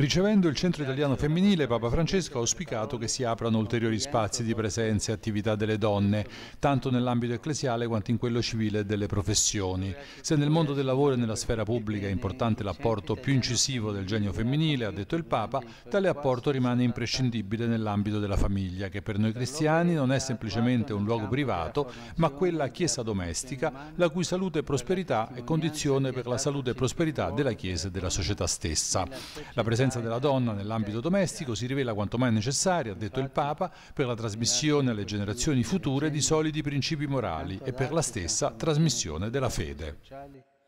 Ricevendo il Centro Italiano Femminile, Papa Francesco ha auspicato che si aprano ulteriori spazi di presenza e attività delle donne, tanto nell'ambito ecclesiale quanto in quello civile e delle professioni. Se nel mondo del lavoro e nella sfera pubblica è importante l'apporto più incisivo del genio femminile, ha detto il Papa, tale apporto rimane imprescindibile nell'ambito della famiglia, che per noi cristiani non è semplicemente un luogo privato, ma quella chiesa domestica, la cui salute e prosperità è condizione per la salute e prosperità della Chiesa e della società stessa. La presenza presenza della donna nell'ambito domestico si rivela quanto mai necessaria, ha detto il Papa, per la trasmissione alle generazioni future di solidi principi morali e per la stessa trasmissione della fede.